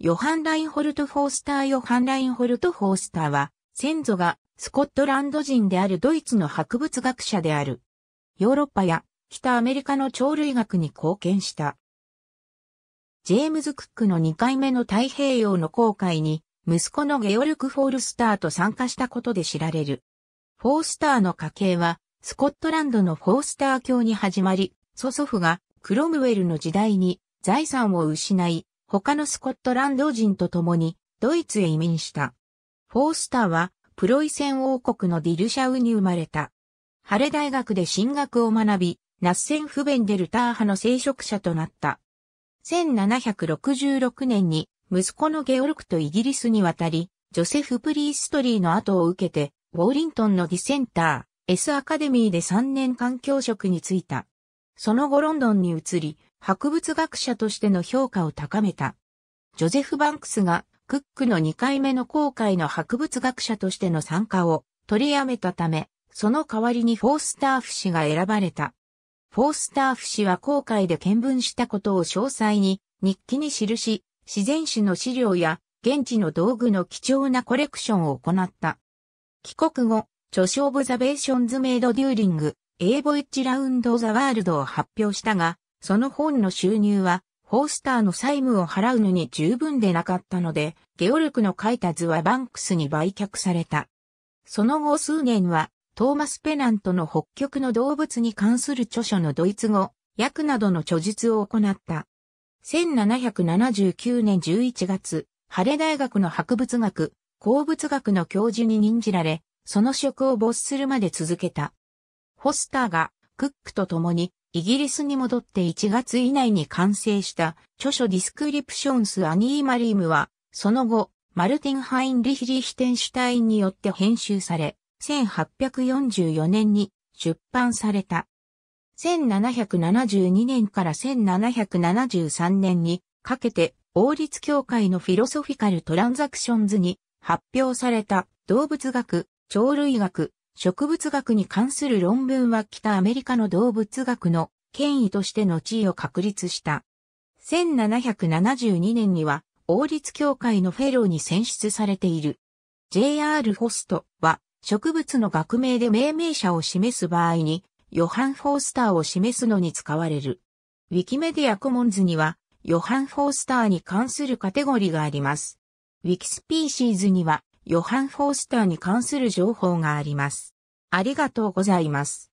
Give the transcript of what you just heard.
ヨハン・ラインホルト・フォースターヨハン・ラインホルト・フォースターは、先祖がスコットランド人であるドイツの博物学者である。ヨーロッパや北アメリカの鳥類学に貢献した。ジェームズ・クックの2回目の太平洋の航海に、息子のゲオルク・フォールスターと参加したことで知られる。フォースターの家系は、スコットランドのフォースター教に始まり、祖祖父がクロムウェルの時代に財産を失い、他のスコットランド人と共にドイツへ移民した。フォースターはプロイセン王国のディルシャウに生まれた。ハレ大学で進学を学び、ナッセンフベンデルター派の聖職者となった。1766年に息子のゲオルクとイギリスに渡り、ジョセフ・プリーストリーの後を受けて、ウォーリントンのディセンター、S アカデミーで3年環境職に就いた。その後ロンドンに移り、博物学者としての評価を高めた。ジョゼフ・バンクスがクックの2回目の航海の博物学者としての参加を取りやめたため、その代わりにフォースターフ氏が選ばれた。フォースターフ氏は航海で見聞したことを詳細に日記に記し、自然史の資料や現地の道具の貴重なコレクションを行った。帰国後、著書オブザベーションズメイドデューリング、エイボイッチラウンドザワールドを発表したが、その本の収入は、ホースターの債務を払うのに十分でなかったので、ゲオルクの書いた図はバンクスに売却された。その後数年は、トーマス・ペナントの北極の動物に関する著書のドイツ語、訳などの著述を行った。1779年11月、ハレ大学の博物学、鉱物学の教授に任じられ、その職を没するまで続けた。ホスターがクックと共にイギリスに戻って1月以内に完成した著書ディスクリプションス・アニーマリームは、その後、マルティン・ハインリヒ・リヒテンシュタインによって編集され、1844年に出版された。1772年から1773年にかけて王立協会のフィロソフィカル・トランザクションズに発表された動物学、鳥類学、植物学に関する論文は北アメリカの動物学の権威としての地位を確立した。1772年には王立協会のフェローに選出されている。J.R. ホストは植物の学名で命名者を示す場合にヨハン・フォースターを示すのに使われる。ウィキメディアコモンズにはヨハン・フォースターに関するカテゴリーがあります。ウィキスピーシーズにはヨハン・フォースターに関する情報があります。ありがとうございます。